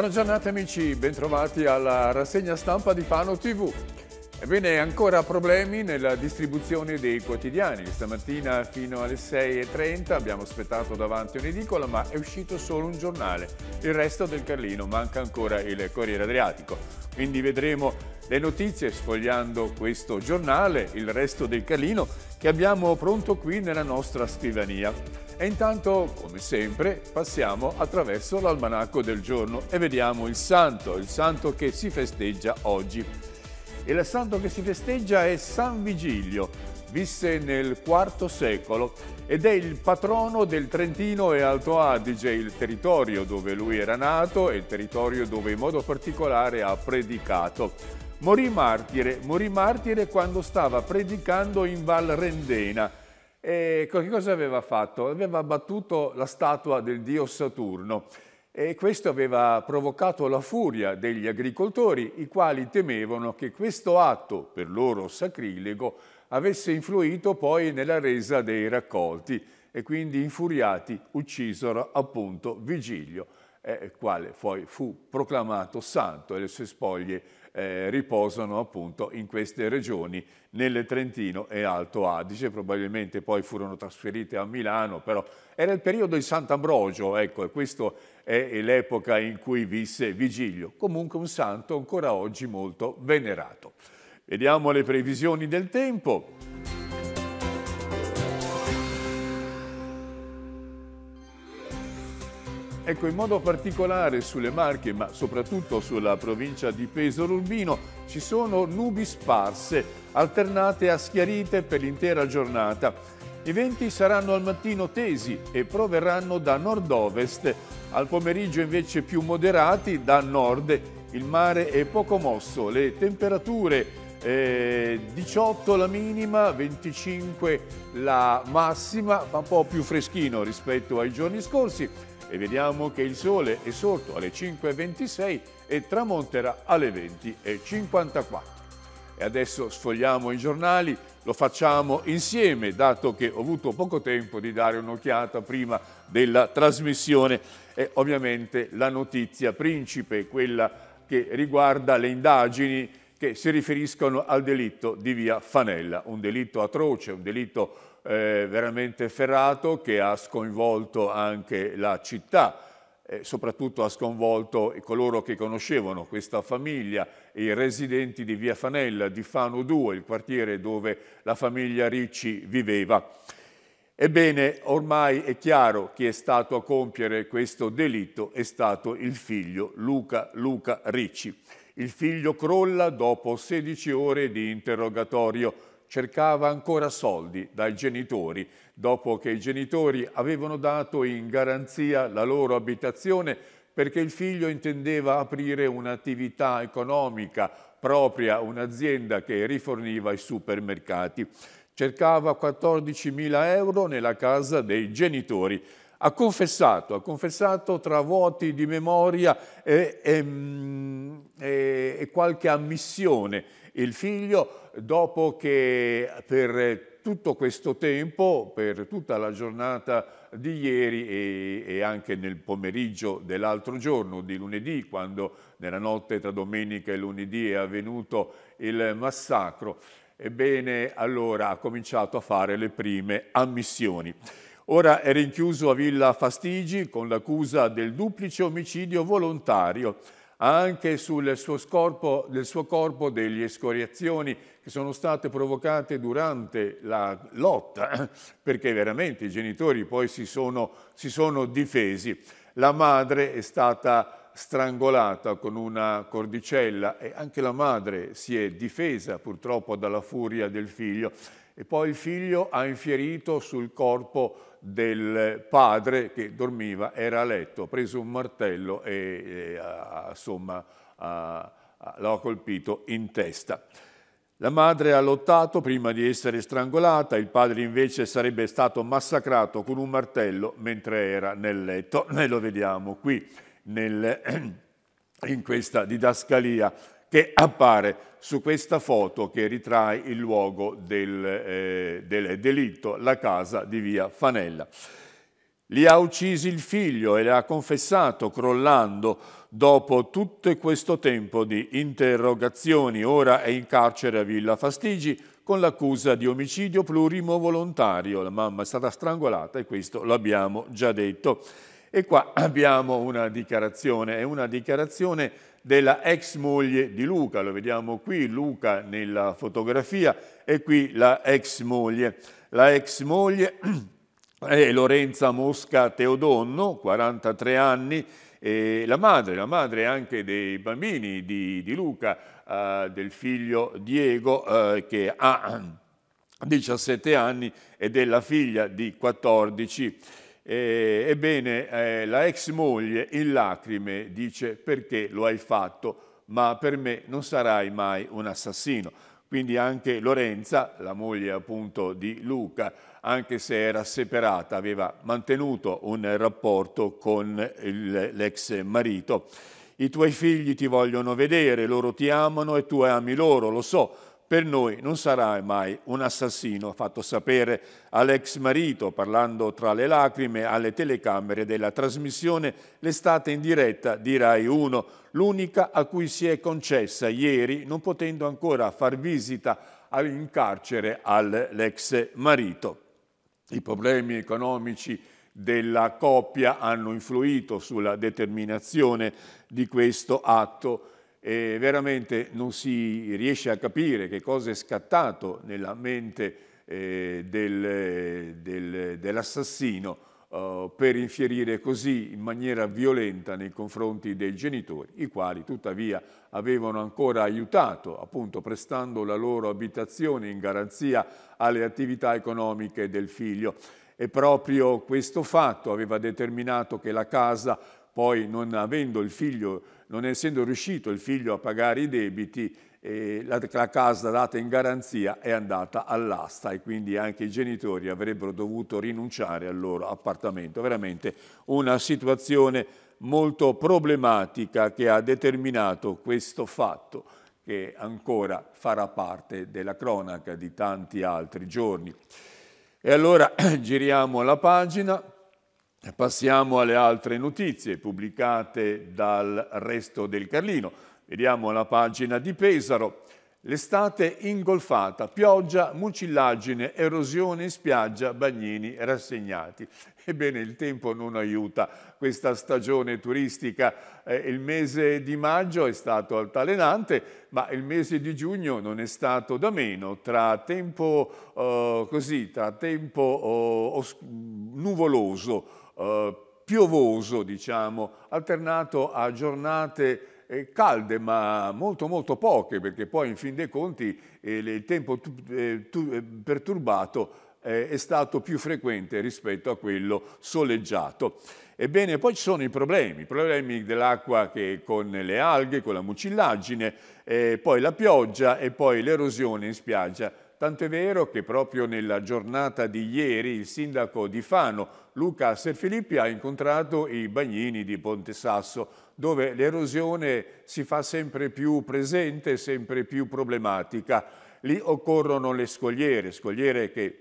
Buona giornata amici, bentrovati alla rassegna stampa di Fano TV. Ebbene, ancora problemi nella distribuzione dei quotidiani. Stamattina fino alle 6.30 abbiamo aspettato davanti un'edicola, ma è uscito solo un giornale. Il resto del Carlino manca ancora il Corriere Adriatico. Quindi vedremo le notizie sfogliando questo giornale, il resto del calino che abbiamo pronto qui nella nostra scrivania. E intanto, come sempre, passiamo attraverso l'almanacco del giorno e vediamo il santo, il santo che si festeggia oggi. E il santo che si festeggia è San Vigilio, visse nel IV secolo ed è il patrono del Trentino e Alto Adige, il territorio dove lui era nato e il territorio dove in modo particolare ha predicato. Morì martire, morì martire quando stava predicando in Val Rendena. E che cosa aveva fatto? Aveva abbattuto la statua del dio Saturno e questo aveva provocato la furia degli agricoltori, i quali temevano che questo atto, per loro sacrilego, avesse influito poi nella resa dei raccolti e quindi infuriati uccisero appunto Vigilio, eh, quale poi fu proclamato santo e le sue spoglie eh, riposano appunto in queste regioni, nelle Trentino e Alto Adige, probabilmente poi furono trasferite a Milano, però era il periodo di Sant'Ambrogio, ecco, e questa è l'epoca in cui visse Vigilio, comunque un santo ancora oggi molto venerato. Vediamo le previsioni del tempo. Ecco, in modo particolare sulle Marche, ma soprattutto sulla provincia di Pesaro Urbino, ci sono nubi sparse, alternate a schiarite per l'intera giornata. I venti saranno al mattino tesi e proverranno da nord-ovest, al pomeriggio invece più moderati da nord. Il mare è poco mosso, le temperature eh, 18 la minima, 25 la massima, ma un po' più freschino rispetto ai giorni scorsi e vediamo che il sole è sorto alle 5.26 e tramonterà alle 20.54. E adesso sfogliamo i giornali, lo facciamo insieme, dato che ho avuto poco tempo di dare un'occhiata prima della trasmissione. E ovviamente la notizia principe, quella che riguarda le indagini che si riferiscono al delitto di via Fanella, un delitto atroce, un delitto eh, veramente ferrato che ha sconvolto anche la città eh, soprattutto ha sconvolto coloro che conoscevano questa famiglia, i residenti di Via Fanella, di Fano 2, il quartiere dove la famiglia Ricci viveva. Ebbene, ormai è chiaro chi è stato a compiere questo delitto è stato il figlio Luca, Luca Ricci. Il figlio crolla dopo 16 ore di interrogatorio cercava ancora soldi dai genitori, dopo che i genitori avevano dato in garanzia la loro abitazione perché il figlio intendeva aprire un'attività economica propria, un'azienda che riforniva i supermercati. Cercava 14.000 euro nella casa dei genitori. Ha confessato, ha confessato tra vuoti di memoria e, ehm, e, e qualche ammissione il figlio, dopo che per tutto questo tempo, per tutta la giornata di ieri e, e anche nel pomeriggio dell'altro giorno, di lunedì, quando nella notte tra domenica e lunedì è avvenuto il massacro, ebbene allora ha cominciato a fare le prime ammissioni. Ora è rinchiuso a Villa Fastigi con l'accusa del duplice omicidio volontario anche sul suo, scorpo, del suo corpo delle escoriazioni che sono state provocate durante la lotta, perché veramente i genitori poi si sono, si sono difesi. La madre è stata strangolata con una cordicella e anche la madre si è difesa purtroppo dalla furia del figlio e poi il figlio ha infierito sul corpo del padre che dormiva, era a letto, ha preso un martello e, e insomma, lo ha colpito in testa. La madre ha lottato prima di essere strangolata, il padre invece sarebbe stato massacrato con un martello mentre era nel letto. Noi lo vediamo qui nel, in questa didascalia che appare su questa foto che ritrae il luogo del, eh, del delitto, la casa di via Fanella. Li ha uccisi il figlio e le ha confessato crollando dopo tutto questo tempo di interrogazioni. Ora è in carcere a Villa Fastigi con l'accusa di omicidio plurimo volontario. La mamma è stata strangolata e questo l'abbiamo già detto. E qua abbiamo una dichiarazione, è una dichiarazione della ex moglie di Luca, lo vediamo qui, Luca nella fotografia e qui la ex moglie. La ex moglie è Lorenza Mosca Teodonno, 43 anni, e la madre, la madre anche dei bambini di, di Luca, eh, del figlio Diego eh, che ha 17 anni e della figlia di 14 eh, ebbene, eh, la ex moglie in lacrime dice perché lo hai fatto, ma per me non sarai mai un assassino. Quindi anche Lorenza, la moglie appunto di Luca, anche se era separata, aveva mantenuto un rapporto con l'ex marito. I tuoi figli ti vogliono vedere, loro ti amano e tu ami loro, lo so, per noi non sarà mai un assassino, ha fatto sapere all'ex marito parlando tra le lacrime alle telecamere della trasmissione L'estate in diretta di Rai 1, l'unica a cui si è concessa ieri non potendo ancora far visita in carcere all'ex marito. I problemi economici della coppia hanno influito sulla determinazione di questo atto e veramente non si riesce a capire che cosa è scattato nella mente eh, del, del, dell'assassino eh, per infierire così in maniera violenta nei confronti dei genitori, i quali tuttavia avevano ancora aiutato, appunto prestando la loro abitazione in garanzia alle attività economiche del figlio. E proprio questo fatto aveva determinato che la casa poi non avendo il figlio, non essendo riuscito il figlio a pagare i debiti, eh, la, la casa data in garanzia è andata all'asta e quindi anche i genitori avrebbero dovuto rinunciare al loro appartamento. Veramente una situazione molto problematica che ha determinato questo fatto che ancora farà parte della cronaca di tanti altri giorni. E allora giriamo la pagina Passiamo alle altre notizie pubblicate dal resto del Carlino. Vediamo la pagina di Pesaro. L'estate ingolfata, pioggia, mucillaggine, erosione in spiaggia, bagnini rassegnati. Ebbene, il tempo non aiuta questa stagione turistica. Eh, il mese di maggio è stato altalenante, ma il mese di giugno non è stato da meno. Tra tempo, eh, così, tra tempo eh, nuvoloso, eh, piovoso, diciamo, alternato a giornate eh, calde ma molto molto poche perché poi in fin dei conti eh, il tempo perturbato è stato più frequente rispetto a quello soleggiato. Ebbene, poi ci sono i problemi, i problemi dell'acqua che con le alghe, con la mucillaggine, poi la pioggia e poi l'erosione in spiaggia Tant'è vero che proprio nella giornata di ieri il sindaco di Fano, Luca Serfilippi, ha incontrato i bagnini di Ponte Sasso, dove l'erosione si fa sempre più presente, sempre più problematica. Lì occorrono le scogliere, scogliere che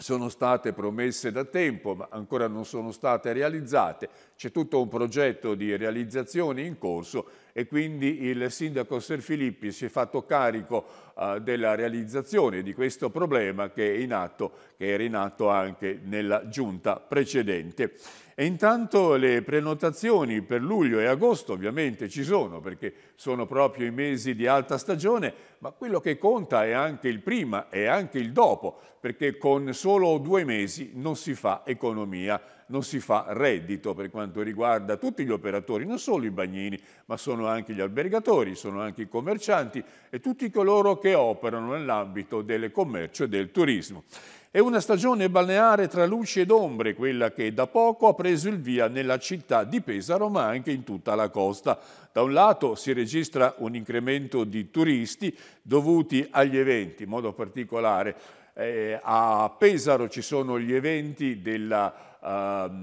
sono state promesse da tempo ma ancora non sono state realizzate, c'è tutto un progetto di realizzazione in corso e quindi il sindaco Ser Filippi si è fatto carico eh, della realizzazione di questo problema che, atto, che era in atto anche nella giunta precedente. E intanto le prenotazioni per luglio e agosto ovviamente ci sono perché sono proprio i mesi di alta stagione, ma quello che conta è anche il prima e anche il dopo, perché con solo due mesi non si fa economia, non si fa reddito per quanto riguarda tutti gli operatori, non solo i bagnini, ma sono anche gli albergatori, sono anche i commercianti e tutti coloro che operano nell'ambito del commercio e del turismo. È una stagione balneare tra luci ed ombre, quella che da poco ha preso il via nella città di Pesaro ma anche in tutta la costa. Da un lato si registra un incremento di turisti dovuti agli eventi, in modo particolare eh, a Pesaro ci sono gli eventi della, eh,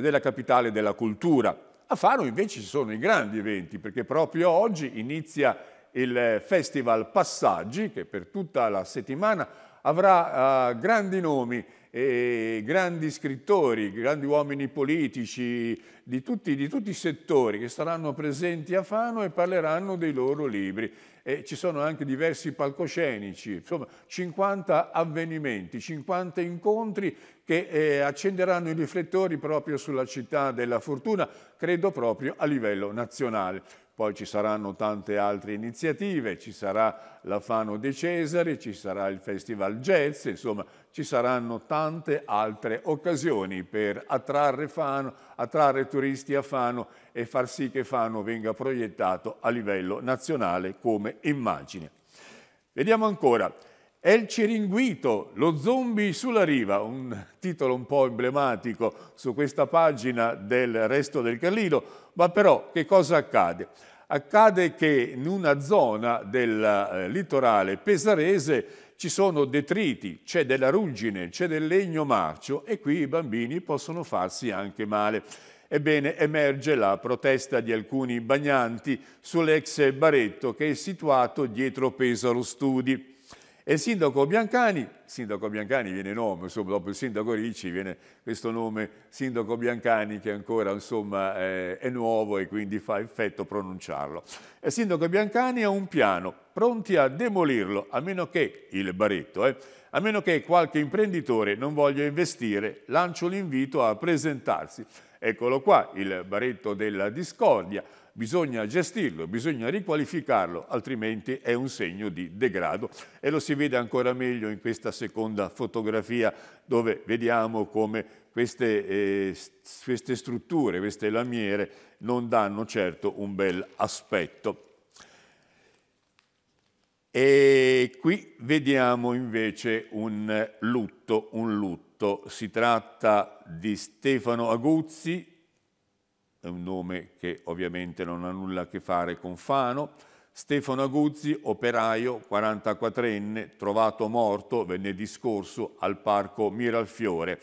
della capitale della cultura. A Faro invece ci sono i grandi eventi perché proprio oggi inizia il eh, Festival Passaggi che per tutta la settimana avrà uh, grandi nomi, eh, grandi scrittori, grandi uomini politici di tutti, di tutti, i settori che saranno presenti a Fano e parleranno dei loro libri. E ci sono anche diversi palcoscenici, insomma 50 avvenimenti, 50 incontri che eh, accenderanno i riflettori proprio sulla città della fortuna, credo proprio a livello nazionale. Poi ci saranno tante altre iniziative, ci sarà la Fano De Cesare, ci sarà il Festival Jazz, insomma ci saranno tante altre occasioni per attrarre, Fano, attrarre turisti a Fano e far sì che Fano venga proiettato a livello nazionale come immagine. Vediamo ancora. È il Ciringuito, lo zombie sulla riva, un titolo un po' emblematico su questa pagina del resto del Carlino, ma però che cosa accade? Accade che in una zona del eh, litorale pesarese ci sono detriti, c'è della ruggine, c'è del legno marcio e qui i bambini possono farsi anche male. Ebbene, emerge la protesta di alcuni bagnanti sull'ex Baretto che è situato dietro Pesaro Studi. E il sindaco Biancani, sindaco Biancani viene nome, insomma, dopo il sindaco Ricci viene questo nome sindaco Biancani che ancora insomma, è, eh, è nuovo e quindi fa effetto pronunciarlo. Il sindaco Biancani ha un piano, pronti a demolirlo, a meno che, il baretto, eh, a meno che qualche imprenditore non voglia investire, lancio l'invito a presentarsi. Eccolo qua, il baretto della discordia bisogna gestirlo, bisogna riqualificarlo, altrimenti è un segno di degrado. E lo si vede ancora meglio in questa seconda fotografia dove vediamo come queste, eh, queste strutture, queste lamiere non danno certo un bel aspetto. E qui vediamo invece un lutto, un lutto. Si tratta di Stefano Aguzzi, è un nome che ovviamente non ha nulla a che fare con Fano, Stefano Aguzzi, operaio 44enne, trovato morto venerdì scorso al parco Miralfiore.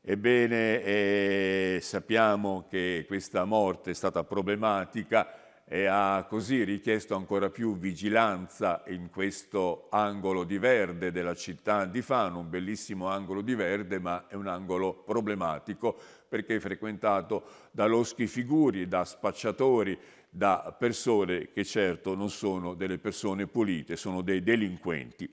Ebbene, eh, sappiamo che questa morte è stata problematica e ha così richiesto ancora più vigilanza in questo angolo di verde della città di Fano, un bellissimo angolo di verde ma è un angolo problematico perché è frequentato da loschi figuri, da spacciatori, da persone che certo non sono delle persone pulite, sono dei delinquenti.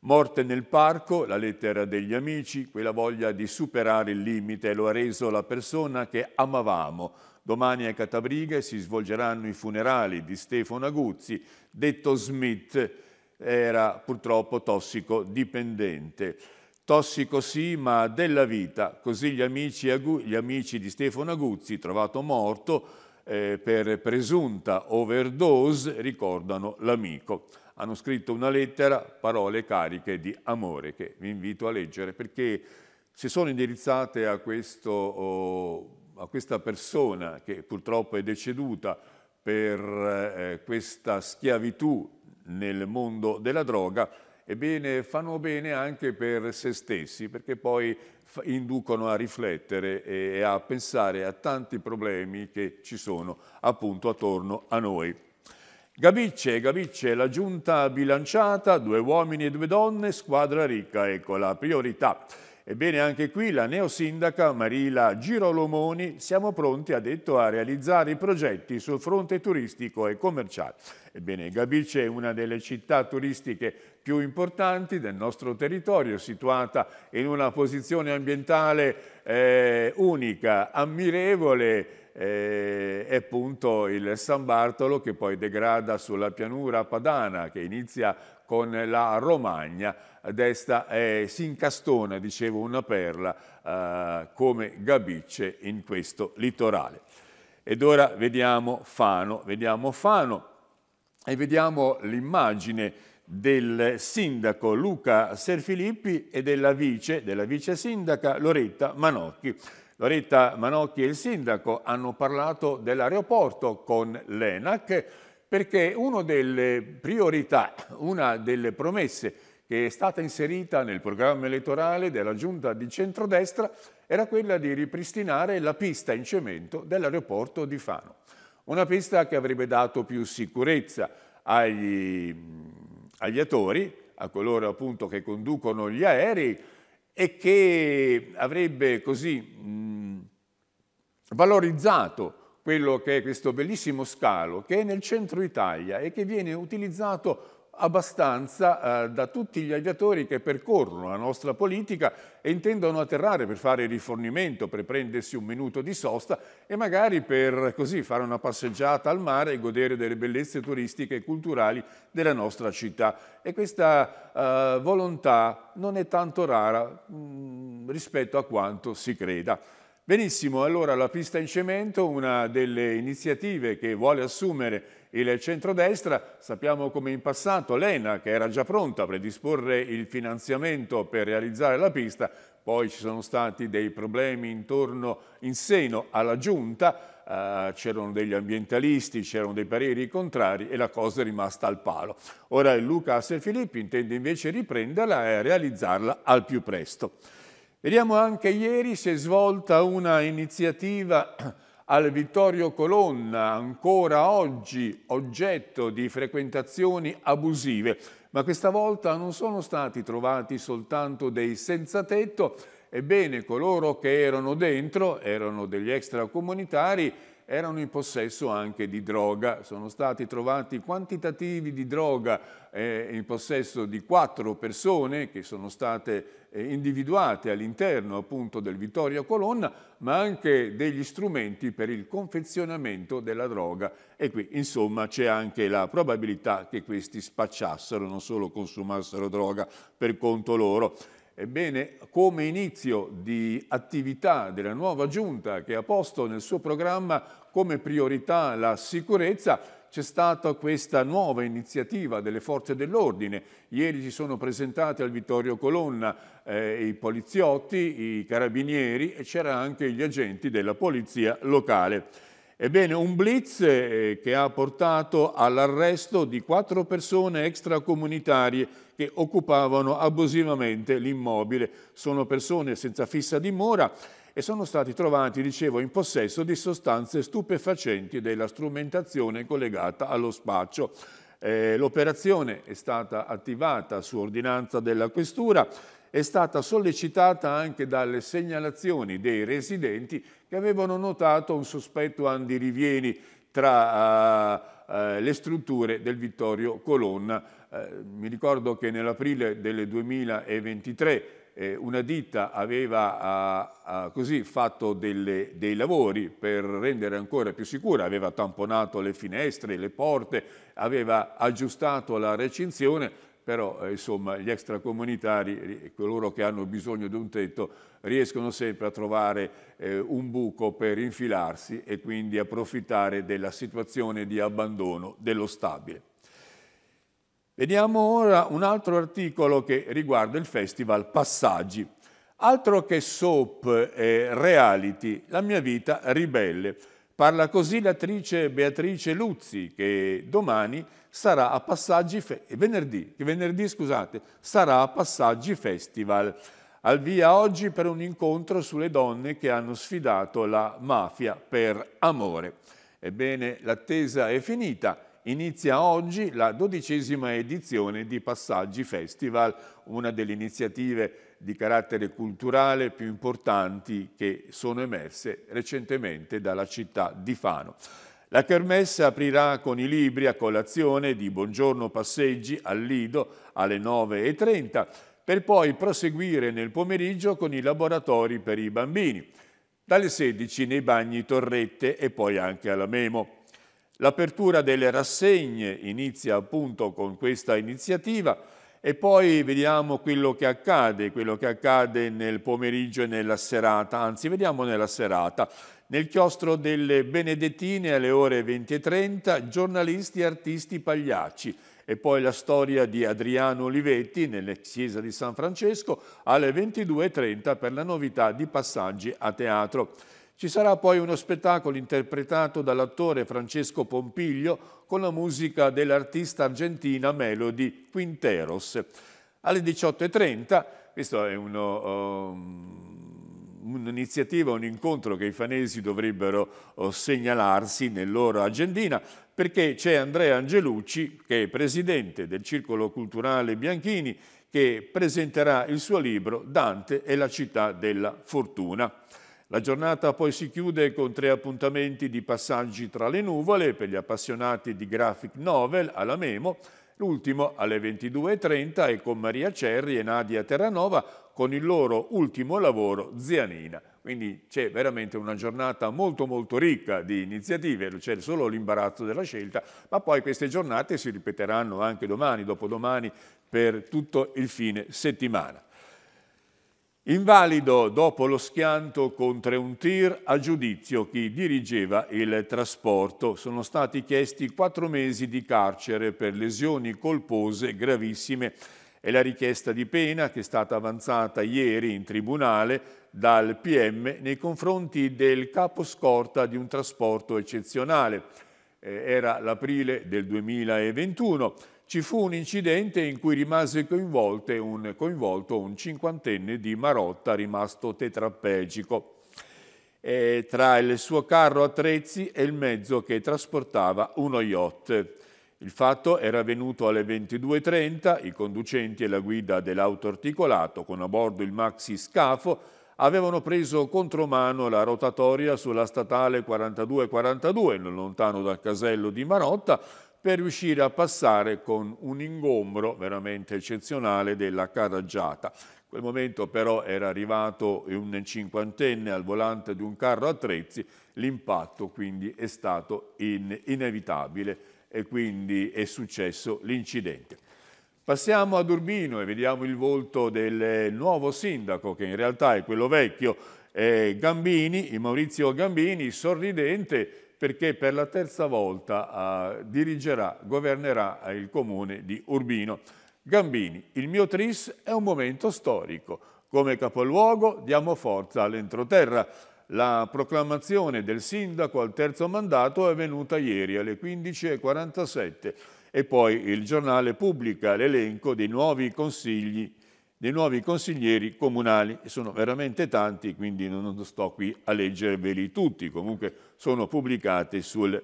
Morte nel parco, la lettera degli amici, quella voglia di superare il limite lo ha reso la persona che amavamo, Domani a Catabriga si svolgeranno i funerali di Stefano Aguzzi, detto Smith, era purtroppo tossicodipendente. Tossico sì, ma della vita. Così gli amici, gli amici di Stefano Aguzzi, trovato morto eh, per presunta overdose, ricordano l'amico. Hanno scritto una lettera, parole cariche di amore, che vi invito a leggere perché si sono indirizzate a questo oh, a questa persona che purtroppo è deceduta per eh, questa schiavitù nel mondo della droga, ebbene fanno bene anche per se stessi, perché poi inducono a riflettere e a pensare a tanti problemi che ci sono appunto attorno a noi. Gabicce, Gabicce, la giunta bilanciata, due uomini e due donne, squadra ricca, ecco la priorità. Ebbene, anche qui la neosindaca Marila Girolomoni siamo pronti, ha detto, a realizzare i progetti sul fronte turistico e commerciale. Ebbene, Gabice è una delle città turistiche più importanti del nostro territorio, situata in una posizione ambientale eh, unica, ammirevole, eh, è appunto il San Bartolo che poi degrada sulla pianura padana che inizia con la Romagna, desta e eh, si incastona, dicevo, una perla eh, come Gabicce in questo litorale. Ed ora vediamo Fano, vediamo Fano e vediamo l'immagine del sindaco Luca Serfilippi e della vice, della vice sindaca Loretta Manocchi. Loretta Manocchi e il sindaco hanno parlato dell'aeroporto con l'ENAC, perché una delle priorità, una delle promesse che è stata inserita nel programma elettorale della giunta di centrodestra era quella di ripristinare la pista in cemento dell'aeroporto di Fano. Una pista che avrebbe dato più sicurezza agli, agli attori, a coloro appunto che conducono gli aerei e che avrebbe così mh, valorizzato quello che è questo bellissimo scalo che è nel centro Italia e che viene utilizzato abbastanza eh, da tutti gli aviatori che percorrono la nostra politica e intendono atterrare per fare rifornimento, per prendersi un minuto di sosta e magari per così fare una passeggiata al mare e godere delle bellezze turistiche e culturali della nostra città. E questa eh, volontà non è tanto rara mh, mm, rispetto a quanto si creda. Benissimo, allora la pista in cemento, una delle iniziative che vuole assumere il centrodestra, sappiamo come in passato l'ENA, che era già pronta a predisporre il finanziamento per realizzare la pista, poi ci sono stati dei problemi intorno in seno alla giunta, eh, c'erano degli ambientalisti, c'erano dei pareri contrari e la cosa è rimasta al palo. Ora Luca Asselfilippi intende invece riprenderla e realizzarla al più presto. Vediamo anche ieri si è svolta una iniziativa al Vittorio Colonna, ancora oggi oggetto di frequentazioni abusive, ma questa volta non sono stati trovati soltanto dei senza tetto, ebbene coloro che erano dentro, erano degli extracomunitari, erano in possesso anche di droga. Sono stati trovati quantitativi di droga eh, in possesso di quattro persone che sono state eh, individuate all'interno appunto del Vittorio Colonna, ma anche degli strumenti per il confezionamento della droga. E qui insomma c'è anche la probabilità che questi spacciassero, non solo consumassero droga per conto loro. Ebbene, come inizio di attività della nuova giunta che ha posto nel suo programma come priorità la sicurezza, c'è stata questa nuova iniziativa delle forze dell'ordine. Ieri si sono presentati al Vittorio Colonna eh, i poliziotti, i carabinieri e c'era anche gli agenti della polizia locale. Ebbene, un blitz eh, che ha portato all'arresto di quattro persone extracomunitarie che occupavano abusivamente l'immobile. Sono persone senza fissa dimora e sono stati trovati, dicevo, in possesso di sostanze stupefacenti della strumentazione collegata allo spaccio. Eh, L'operazione è stata attivata su ordinanza della Questura, è stata sollecitata anche dalle segnalazioni dei residenti che avevano notato un sospetto andirivieni tra eh, eh le strutture del Vittorio Colonna eh, mi ricordo che nell'aprile del 2023 eh, una ditta aveva a, ah, a ah, così fatto delle, dei lavori per rendere ancora più sicura, aveva tamponato le finestre, le porte, aveva aggiustato la recinzione, però eh, insomma gli extracomunitari, eh, coloro che hanno bisogno di un tetto, riescono sempre a trovare eh, un buco per infilarsi e quindi approfittare della situazione di abbandono dello stabile. Vediamo ora un altro articolo che riguarda il festival Passaggi. Altro che soap e reality, la mia vita ribelle. Parla così l'attrice Beatrice Luzzi che domani sarà a Passaggi Fe eh, venerdì, venerdì scusate, sarà a Passaggi Festival. Al via oggi per un incontro sulle donne che hanno sfidato la mafia per amore. Ebbene, l'attesa è finita Inizia oggi la dodicesima edizione di Passaggi Festival, una delle iniziative di carattere culturale più importanti che sono emerse recentemente dalla città di Fano. La kermesse aprirà con i libri a colazione di Buongiorno Passeggi al Lido alle 9.30 per poi proseguire nel pomeriggio con i laboratori per i bambini, dalle 16 nei bagni Torrette e poi anche alla Memo. L'apertura delle rassegne inizia appunto con questa iniziativa e poi vediamo quello che accade, quello che accade nel pomeriggio e nella serata, anzi vediamo nella serata. Nel chiostro delle Benedettine alle ore 20.30 giornalisti e artisti pagliacci e poi la storia di Adriano Olivetti nella chiesa di San Francesco alle 22.30 per la novità di passaggi a teatro. Ci sarà poi uno spettacolo interpretato dall'attore Francesco Pompiglio con la musica dell'artista argentina Melody Quinteros. Alle 18.30, questo è uno... Um, un'iniziativa, un incontro che i fanesi dovrebbero oh, segnalarsi nel loro agendina, perché c'è Andrea Angelucci, che è presidente del Circolo Culturale Bianchini, che presenterà il suo libro Dante e la città della fortuna. La giornata poi si chiude con tre appuntamenti di passaggi tra le nuvole per gli appassionati di graphic novel alla Memo, l'ultimo alle 22.30 e con Maria Cerri e Nadia Terranova con il loro ultimo lavoro Zianina. Quindi c'è veramente una giornata molto molto ricca di iniziative, c'è solo l'imbarazzo della scelta, ma poi queste giornate si ripeteranno anche domani, dopodomani, per tutto il fine settimana. Invalido dopo lo schianto contro un tir a giudizio chi dirigeva il trasporto. Sono stati chiesti quattro mesi di carcere per lesioni colpose gravissime. È la richiesta di pena che è stata avanzata ieri in tribunale dal PM nei confronti del caposcorta di un trasporto eccezionale. Eh, era l'aprile del 2021 ci fu un incidente in cui rimase un, coinvolto un cinquantenne di Marotta rimasto tetrapegico eh, tra il suo carro attrezzi e il mezzo che trasportava uno yacht. Il fatto era avvenuto alle 22.30, i conducenti e la guida dell'auto articolato con a bordo il maxi scafo avevano preso contromano la rotatoria sulla statale 4242 non lontano dal casello di Marotta per riuscire a passare con un ingombro veramente eccezionale della carraggiata. In quel momento però era arrivato un cinquantenne al volante di un carro attrezzi, l'impatto quindi è stato in inevitabile e quindi è successo l'incidente. Passiamo ad Urbino e vediamo il volto del nuovo sindaco, che in realtà è quello vecchio, eh, Gambini, Maurizio Gambini, sorridente, perché per la terza volta eh, dirigerà, governerà eh, il comune di Urbino. Gambini, il mio tris è un momento storico. Come capoluogo diamo forza all'entroterra. La proclamazione del sindaco al terzo mandato è venuta ieri alle 15.47 e poi il giornale pubblica l'elenco dei nuovi consigli dei nuovi consiglieri comunali. E sono veramente tanti, quindi non sto qui a leggerveli tutti, comunque sono pubblicati sul,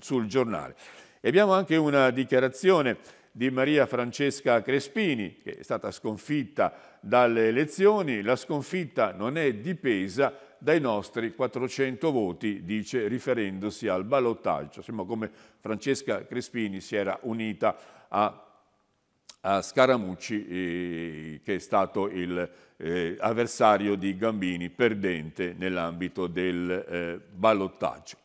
sul giornale. E abbiamo anche una dichiarazione di Maria Francesca Crespini, che è stata sconfitta dalle elezioni. La sconfitta non è dipesa dai nostri 400 voti, dice riferendosi al ballottaggio. Siamo come Francesca Crespini si era unita a a Scaramucci eh, che è stato il eh, avversario di Gambini perdente nell'ambito del eh, ballottaggio.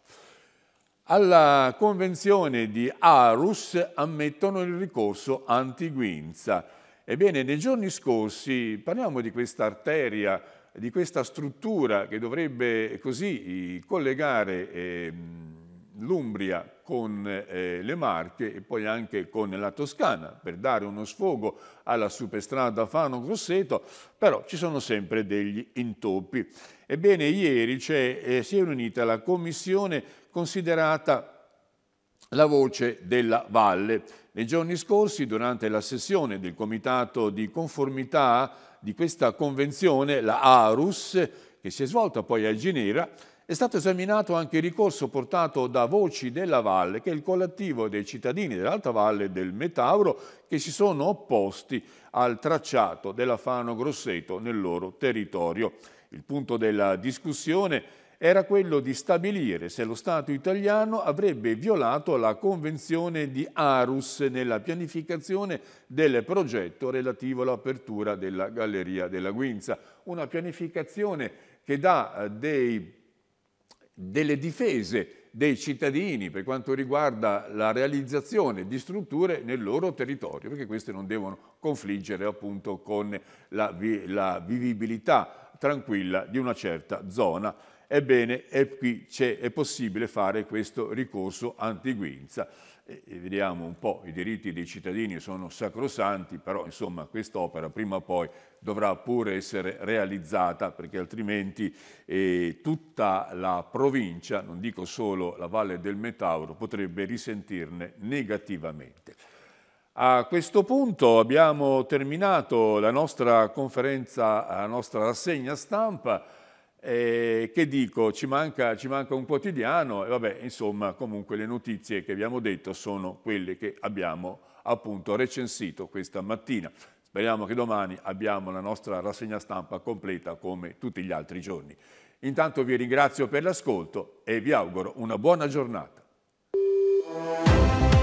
Alla convenzione di Arus ammettono il ricorso anti-Guinza. Ebbene, nei giorni scorsi parliamo di questa arteria, di questa struttura che dovrebbe così eh, collegare ehm, l'Umbria con eh, le Marche e poi anche con la Toscana per dare uno sfogo alla superstrada Fano-Grosseto, però ci sono sempre degli intoppi. Ebbene, ieri è, eh, si è riunita la commissione considerata la voce della valle. Nei giorni scorsi, durante la sessione del Comitato di conformità di questa convenzione, la ARUS, che si è svolta poi a Ginevra, è stato esaminato anche il ricorso portato da Voci della Valle, che è il collettivo dei cittadini dell'Alta Valle del Metauro che si sono opposti al tracciato della Fano Grosseto nel loro territorio. Il punto della discussione era quello di stabilire se lo Stato italiano avrebbe violato la convenzione di Arus nella pianificazione del progetto relativo all'apertura della Galleria della Guinza, una pianificazione che dà eh, dei delle difese dei cittadini per quanto riguarda la realizzazione di strutture nel loro territorio, perché queste non devono confliggere appunto con la, la vivibilità tranquilla di una certa zona. Ebbene, è, qui è possibile fare questo ricorso antiguinza e vediamo un po', i diritti dei cittadini sono sacrosanti, però insomma quest'opera prima o poi dovrà pure essere realizzata perché altrimenti eh, tutta la provincia, non dico solo la Valle del Metauro, potrebbe risentirne negativamente. A questo punto abbiamo terminato la nostra conferenza, la nostra rassegna stampa. Eh, che dico, ci manca, ci manca un quotidiano e vabbè, insomma, comunque le notizie che abbiamo detto sono quelle che abbiamo appunto recensito questa mattina. Speriamo che domani abbiamo la nostra rassegna stampa completa come tutti gli altri giorni. Intanto vi ringrazio per l'ascolto e vi auguro una buona giornata.